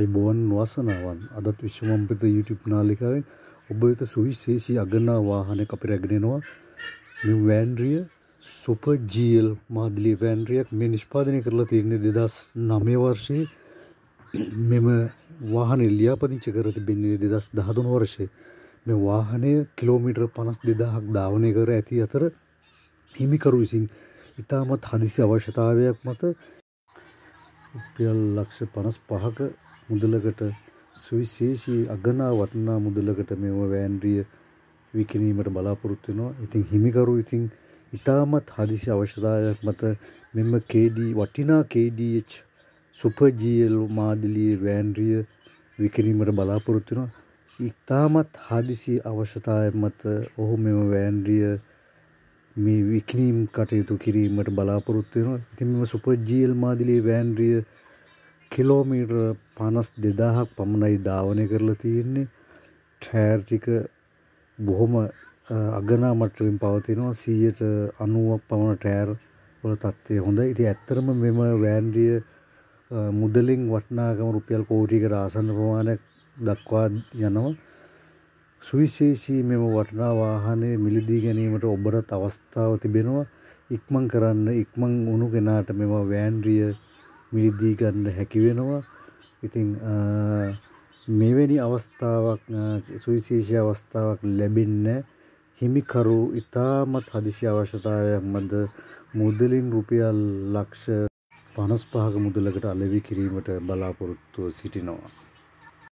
අයිබෝන් වාසනාවන් අදත් විශ්වමම්පත YouTube නාලිකාවෙන් ඔබ වෙත සුවිශේෂී අගනා වාහනයක් අපි රැගෙනෙනවා මේ වෑන්ඩ්‍රිය සුපර් GL මාදිලි වෑන්ඩ්‍රියක් මේ නිෂ්පාදනය කරලා තියෙන්නේ 2009 වර්ෂයේ මෙම වාහනේ ලියාපදිංචි කර තිබෙන්නේ 2013 වර්ෂයේ මේ වාහනය කිලෝමීටර් 52000ක් ධාවනය කර ඇති අතර හිමිකරු විසින් ඉතාමත් හදිසි අවශ්‍යතාවයක් මත රුපියල් ලක්ෂ 55ක මුදලකට සුවිශේෂී අගනා වටිනා මුදලකට මෙම වෑන්ඩ්‍රිය විකිණීමට බලාපොරොත්තු වෙනවා. ඉතින් හිමිකරු ඉතින් ඉතාමත් හදිසි අවශ්‍යතාවයක් මත මෙම KD වටිනා KDH සුපර් GL මාදිලියේ වෑන්ඩ්‍රිය විකිරීමට බලාපොරොත්තු වෙනවා. ඉතාමත් හදිසි අවශ්‍යතාවය මත ඔහු මෙම වෑන්ඩ්‍රිය මේ විකිනීම් කටයුතු කිරීමට බලාපොරොත්තු වෙනවා. ඉතින් මෙම සුපර් GL මාදිලියේ වෑන්ඩ්‍රිය කිලෝමීටර් 52000ක් පමණයි ධාවනය කරලා තියෙන්නේ. ටයර් ටික බොහොම අගනා මට්ටමින් පවතිනවා 90ක් පමණ ටයර් වල තත්ත්වය හොඳයි. ඉතින් ඇත්තටම මෙම වෑන්ඩිය මුදලින් වටිනාකම රුපියල් කෝටියකට ආසන්න ප්‍රමාණයක් දක්වා යනවා. සුවිශේෂී මෙම වටිනා වාහනය මිලදී ගැනීමට ඔබට අවස්ථාව තිබෙනවා. ඉක්මන් කරන්න ඉක්මන් වුණු කෙනාට මෙම වෑන්ඩිය මිරිද්දී ගන්න හැකි වෙනවා. ඉතින් මෙවැනි අවස්ථාවක් සුවිශේෂී අවස්ථාවක් ලැබෙන්න හිමිකරු ඉතාමත් හදිසි අවශ්‍යතාවයක් මත මුදලින් රුපියල් ලක්ෂ 55ක මුදලකට අලෙවි කිරීමට බලාපොරොත්තුව සිටිනවා.